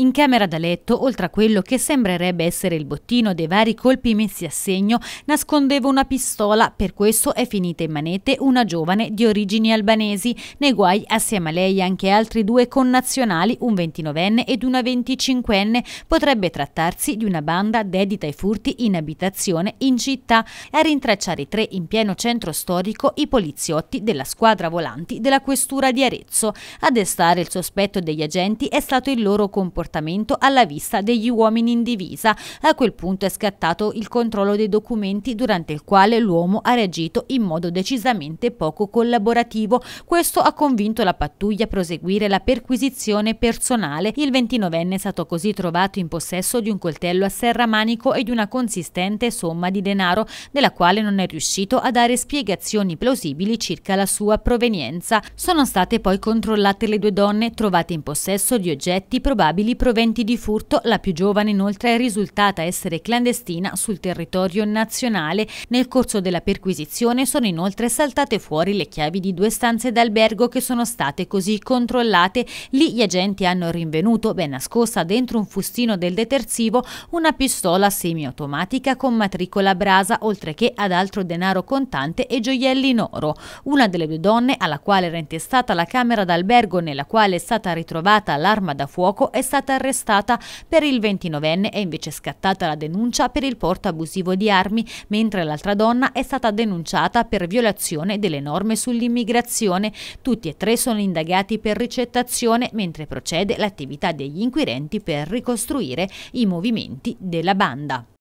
In camera da letto, oltre a quello che sembrerebbe essere il bottino dei vari colpi messi a segno, nascondeva una pistola, per questo è finita in manete una giovane di origini albanesi. Nei guai assieme a lei anche altri due connazionali, un 29enne ed una 25enne. Potrebbe trattarsi di una banda dedita ai furti in abitazione in città. A rintracciare i tre in pieno centro storico i poliziotti della squadra volanti della questura di Arezzo. A destare il sospetto degli agenti è stato il loro comportamento comportamento alla vista degli uomini in divisa. A quel punto è scattato il controllo dei documenti durante il quale l'uomo ha reagito in modo decisamente poco collaborativo. Questo ha convinto la pattuglia a proseguire la perquisizione personale. Il 29enne è stato così trovato in possesso di un coltello a serra manico e di una consistente somma di denaro, della quale non è riuscito a dare spiegazioni plausibili circa la sua provenienza. Sono state poi controllate le due donne trovate in possesso di oggetti probabili proventi di furto, la più giovane inoltre è risultata essere clandestina sul territorio nazionale. Nel corso della perquisizione sono inoltre saltate fuori le chiavi di due stanze d'albergo che sono state così controllate. Lì gli agenti hanno rinvenuto, ben nascosta dentro un fustino del detersivo, una pistola semiautomatica con matricola brasa, oltre che ad altro denaro contante e gioielli in oro. Una delle due donne, alla quale era intestata la camera d'albergo nella quale è stata ritrovata l'arma da fuoco, è stata stata arrestata per il 29enne è invece scattata la denuncia per il porto abusivo di armi, mentre l'altra donna è stata denunciata per violazione delle norme sull'immigrazione. Tutti e tre sono indagati per ricettazione, mentre procede l'attività degli inquirenti per ricostruire i movimenti della banda.